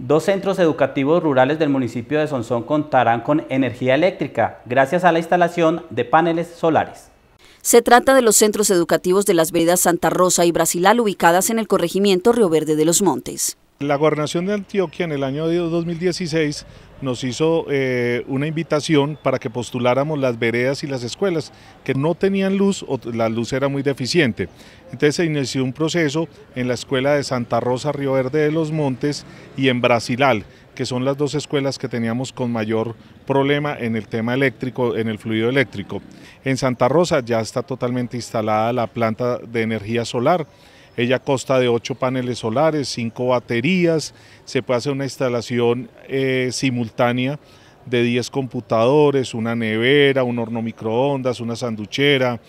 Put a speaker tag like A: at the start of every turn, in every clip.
A: Dos centros educativos rurales del municipio de Sonsón contarán con energía eléctrica gracias a la instalación de paneles solares. Se trata de los centros educativos de las veredas Santa Rosa y Brasilal ubicadas en el corregimiento Río Verde de los Montes.
B: La gobernación de Antioquia en el año 2016 nos hizo eh, una invitación para que postuláramos las veredas y las escuelas que no tenían luz o la luz era muy deficiente. Entonces se inició un proceso en la escuela de Santa Rosa, Río Verde de los Montes y en Brasilal, que son las dos escuelas que teníamos con mayor problema en el tema eléctrico, en el fluido eléctrico. En Santa Rosa ya está totalmente instalada la planta de energía solar ella consta de ocho paneles solares, cinco baterías, se puede hacer una instalación eh, simultánea de 10 computadores, una nevera, un horno microondas, una sanduchera,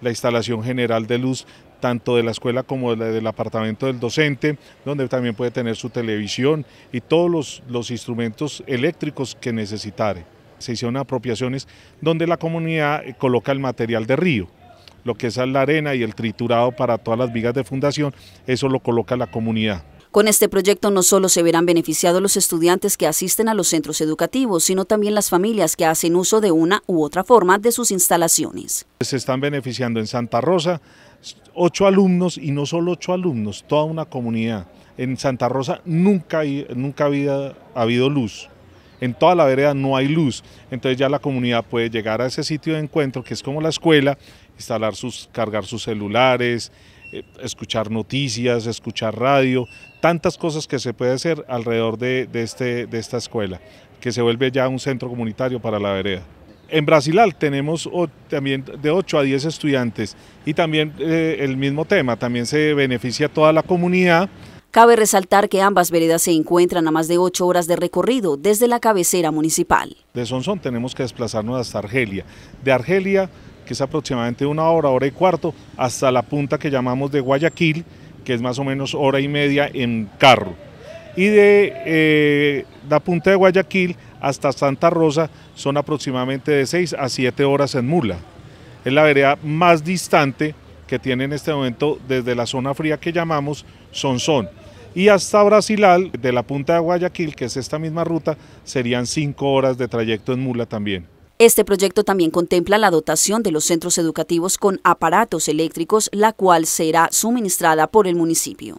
B: la instalación general de luz tanto de la escuela como del apartamento del docente, donde también puede tener su televisión y todos los, los instrumentos eléctricos que necesitare. Se hicieron apropiaciones donde la comunidad eh, coloca el material de río lo que es la arena y el triturado para todas las vigas de fundación, eso lo coloca la comunidad.
A: Con este proyecto no solo se verán beneficiados los estudiantes que asisten a los centros educativos, sino también las familias que hacen uso de una u otra forma de sus instalaciones.
B: Se están beneficiando en Santa Rosa ocho alumnos y no solo ocho alumnos, toda una comunidad. En Santa Rosa nunca, nunca había, habido luz en toda la vereda no hay luz. Entonces ya la comunidad puede llegar a ese sitio de encuentro que es como la escuela, instalar sus, cargar sus celulares, eh, escuchar noticias, escuchar radio, tantas cosas que se puede hacer alrededor de, este, de esta escuela, que se vuelve ya un centro comunitario para la vereda. En Brasilal tenemos también de 8 a 10 estudiantes y también eh, el mismo tema, también se beneficia toda la comunidad
A: Cabe resaltar que ambas veredas se encuentran a más de ocho horas de recorrido desde la cabecera municipal.
B: De Sonsón tenemos que desplazarnos hasta Argelia. De Argelia, que es aproximadamente una hora, hora y cuarto, hasta la punta que llamamos de Guayaquil, que es más o menos hora y media en carro. Y de eh, la punta de Guayaquil hasta Santa Rosa son aproximadamente de 6 a 7 horas en mula. Es la vereda más distante que tiene en este momento desde la zona fría que llamamos Sonsón y hasta Brasilal, de la punta de Guayaquil, que es esta misma ruta, serían cinco horas de trayecto en mula también.
A: Este proyecto también contempla la dotación de los centros educativos con aparatos eléctricos, la cual será suministrada por el municipio.